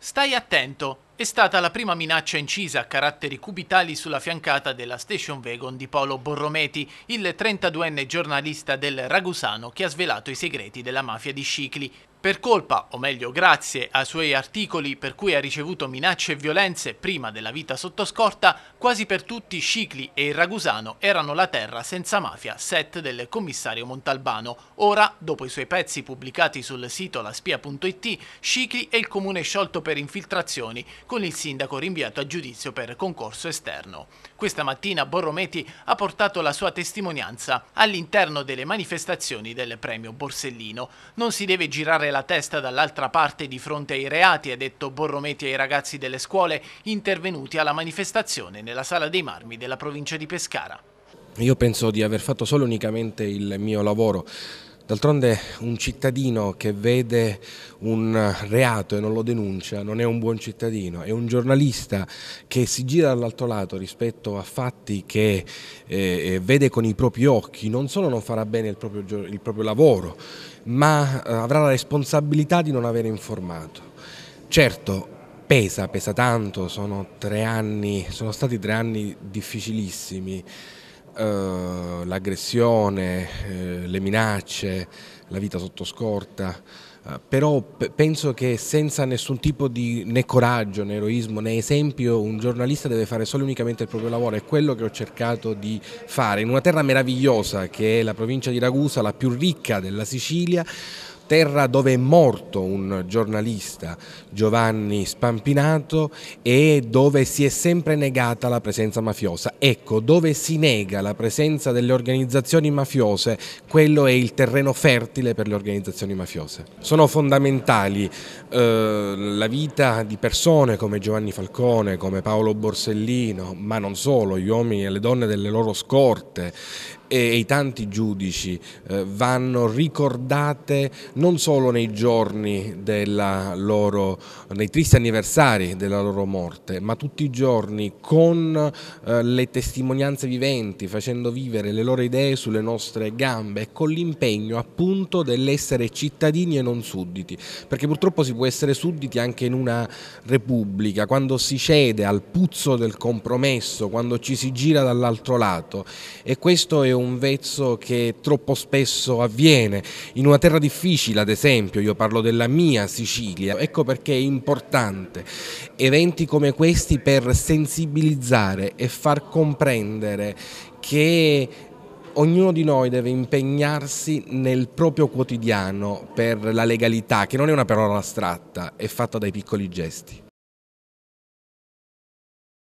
Stai attento, è stata la prima minaccia incisa a caratteri cubitali sulla fiancata della station wagon di Polo Borrometi, il 32enne giornalista del Ragusano che ha svelato i segreti della mafia di Scicli. Per colpa, o meglio grazie ai suoi articoli per cui ha ricevuto minacce e violenze prima della vita sotto scorta, quasi per tutti Scicli e il Ragusano erano la terra senza mafia, set del commissario Montalbano. Ora, dopo i suoi pezzi pubblicati sul sito laspia.it, Scicli è il comune sciolto per infiltrazioni, con il sindaco rinviato a giudizio per concorso esterno. Questa mattina Borrometi ha portato la sua testimonianza all'interno delle manifestazioni del premio Borsellino. Non si deve girare girare la testa dall'altra parte di fronte ai reati, ha detto Borrometti ai ragazzi delle scuole intervenuti alla manifestazione nella Sala dei Marmi della provincia di Pescara. Io penso di aver fatto solo unicamente il mio lavoro. D'altronde un cittadino che vede un reato e non lo denuncia non è un buon cittadino, è un giornalista che si gira dall'altro lato rispetto a fatti che eh, eh vede con i propri occhi, non solo non farà bene il proprio, il proprio lavoro, ma eh, avrà la responsabilità di non avere informato. Certo, pesa, pesa tanto, sono, tre anni, sono stati tre anni difficilissimi. Eh, l'aggressione, eh, le minacce, la vita sotto scorta, eh, però penso che senza nessun tipo di né coraggio, né eroismo, né esempio un giornalista deve fare solo e unicamente il proprio lavoro, è quello che ho cercato di fare in una terra meravigliosa che è la provincia di Ragusa, la più ricca della Sicilia, terra dove è morto un giornalista, Giovanni Spampinato, e dove si è sempre negata la presenza mafiosa. Ecco, dove si nega la presenza delle organizzazioni mafiose, quello è il terreno fertile per le organizzazioni mafiose. Sono fondamentali eh, la vita di persone come Giovanni Falcone, come Paolo Borsellino, ma non solo, gli uomini e le donne delle loro scorte, e i tanti giudici eh, vanno ricordate non solo nei giorni della loro, nei tristi anniversari della loro morte, ma tutti i giorni con eh, le testimonianze viventi, facendo vivere le loro idee sulle nostre gambe e con l'impegno appunto dell'essere cittadini e non sudditi, perché purtroppo si può essere sudditi anche in una repubblica, quando si cede al puzzo del compromesso, quando ci si gira dall'altro lato e questo è un un vezzo che troppo spesso avviene. In una terra difficile, ad esempio, io parlo della mia Sicilia, ecco perché è importante eventi come questi per sensibilizzare e far comprendere che ognuno di noi deve impegnarsi nel proprio quotidiano per la legalità, che non è una parola astratta, è fatta dai piccoli gesti.